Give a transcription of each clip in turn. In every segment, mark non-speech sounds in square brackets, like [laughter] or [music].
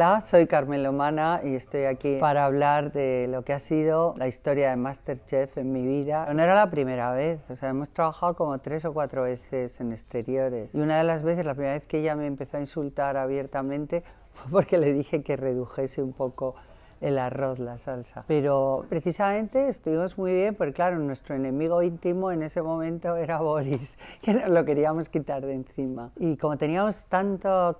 Hola, soy Carmelo Mana y estoy aquí para hablar de lo que ha sido la historia de Masterchef en mi vida. No era la primera vez, o sea, hemos trabajado como tres o cuatro veces en exteriores. Y una de las veces, la primera vez que ella me empezó a insultar abiertamente [laughs] fue porque le dije que redujese un poco el arroz, la salsa. Pero precisamente estuvimos muy bien, porque claro, nuestro enemigo íntimo en ese momento era Boris, [laughs] que nos lo queríamos quitar de encima. Y como teníamos tanto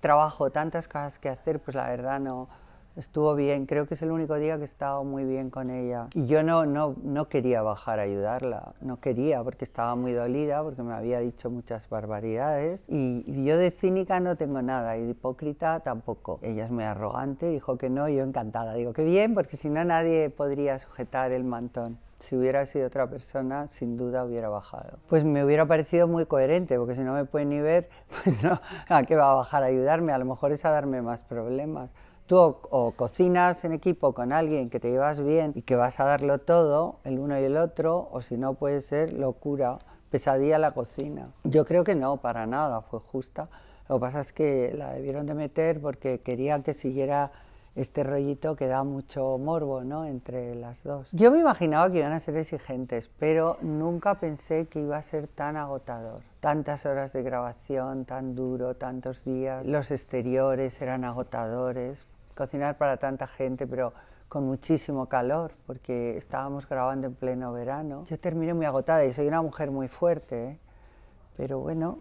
trabajo, tantas cosas que hacer, pues la verdad no, estuvo bien, creo que es el único día que he estado muy bien con ella. Y yo no, no, no quería bajar a ayudarla, no quería porque estaba muy dolida, porque me había dicho muchas barbaridades. Y, yo de cínica no tengo nada, y de hipócrita tampoco. Ella es muy arrogante, dijo que no, yo encantada. Digo que bien, porque si no nadie podría sujetar el mantón. Si hubiera sido otra persona, sin duda hubiera bajado. Pues me hubiera parecido muy coherente, porque si no me pueden ni ver, [laughs] pues no, ¿a qué va a bajar a ayudarme? A lo mejor es a darme más problemas. Tú o, o cocinas en equipo con alguien que te llevas bien y que vas a darlo todo, el uno y el otro, o si no puede ser locura, pesadilla la cocina. Yo creo que no, para nada, fue justa. Lo que pasa es que la debieron de meter porque querían que siguiera este rollito que da mucho morbo ¿no? entre las dos. Yo me imaginaba que iban a ser exigentes, pero nunca pensé que iba a ser tan agotador. Tantas horas de grabación, tan duro, tantos días. Los exteriores eran agotadores. Cocinar para tanta gente, pero con muchísimo calor, porque estábamos grabando en pleno verano. Yo terminé muy agotada y soy una mujer muy fuerte, ¿eh? pero bueno,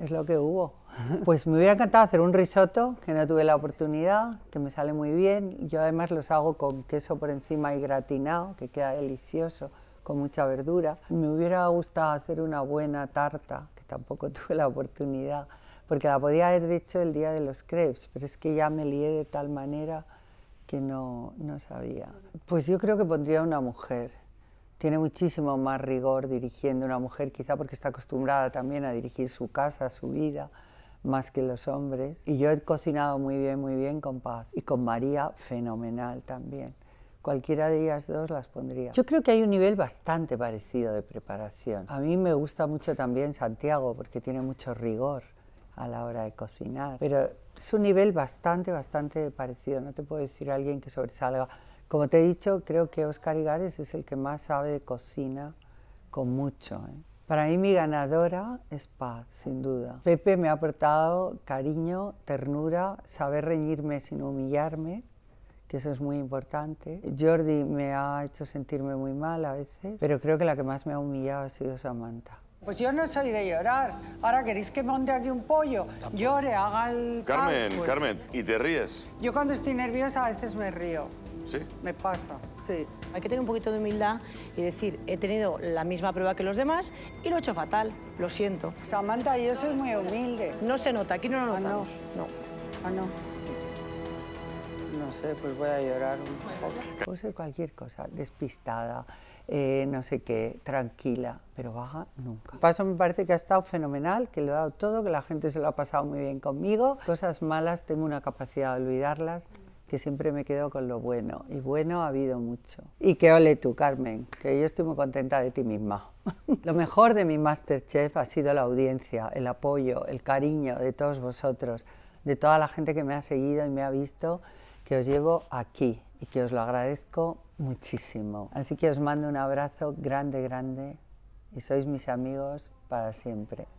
es lo que hubo. [laughs] Pues me hubiera encantado hacer un risotto, que no tuve la oportunidad, que me sale muy bien. Yo además los hago con queso por encima y gratinado, que queda delicioso, con mucha verdura. Me hubiera gustado hacer una buena tarta, que tampoco [laughs] tuve la oportunidad, porque la podía haber hecho el día de los crepes, pero es que ya me lié de tal manera que no, no sabía. Pues yo creo que pondría una mujer tiene muchísimo más rigor dirigiendo una mujer, quizá porque está acostumbrada también a dirigir su casa, su vida, más que los hombres. Y yo he cocinado muy bien, muy bien con Paz y con María, fenomenal también. Cualquiera de ellas dos las pondría. Yo creo que hay un nivel bastante parecido de preparación. A mí me gusta mucho también Santiago porque tiene mucho rigor a la hora de cocinar, pero es un nivel bastante, bastante parecido. No te puedo decir a alguien que sobresalga como te he dicho, creo que Oscar Igares es el que más sabe de cocina con mucho. ¿eh? Para mí mi ganadora es Paz, sin duda. Pepe me ha aportado cariño, ternura, saber reñirme sin humillarme, que eso es muy importante. Jordi me ha hecho sentirme muy mal a veces, pero creo que la que más me ha humillado ha sido Samantha. Pues yo no soy de llorar. Ahora queréis que monte aquí un pollo, llore, haga el... Carmen, pues. Carmen, ¿y te ríes? Yo cuando estoy nerviosa a veces me río. ¿Sí? Me pasa, sí. Hay que tener un poquito de humildad y decir, he tenido la misma prueba que los demás y lo he hecho fatal, lo siento. Samantha, yo soy muy humilde. No se nota, aquí no lo ah, notamos. no. Ah, no. no. sé, pues voy a llorar un poco. Puedo ser cualquier cosa, despistada, eh, no sé qué, tranquila, pero baja nunca. Paso me parece que ha estado fenomenal, que lo he dado todo, que la gente se lo ha pasado muy bien conmigo. Cosas malas tengo una capacidad de olvidarlas que siempre me quedo con lo bueno. Y bueno ha habido mucho. Y qué ole tú, Carmen, que yo estoy muy contenta de ti misma. [laughs] lo mejor de mi Masterchef ha sido la audiencia, el apoyo, el cariño de todos vosotros, de toda la gente que me ha seguido y me ha visto, que os llevo aquí y que os lo agradezco muchísimo. Así que os mando un abrazo grande, grande y sois mis amigos para siempre.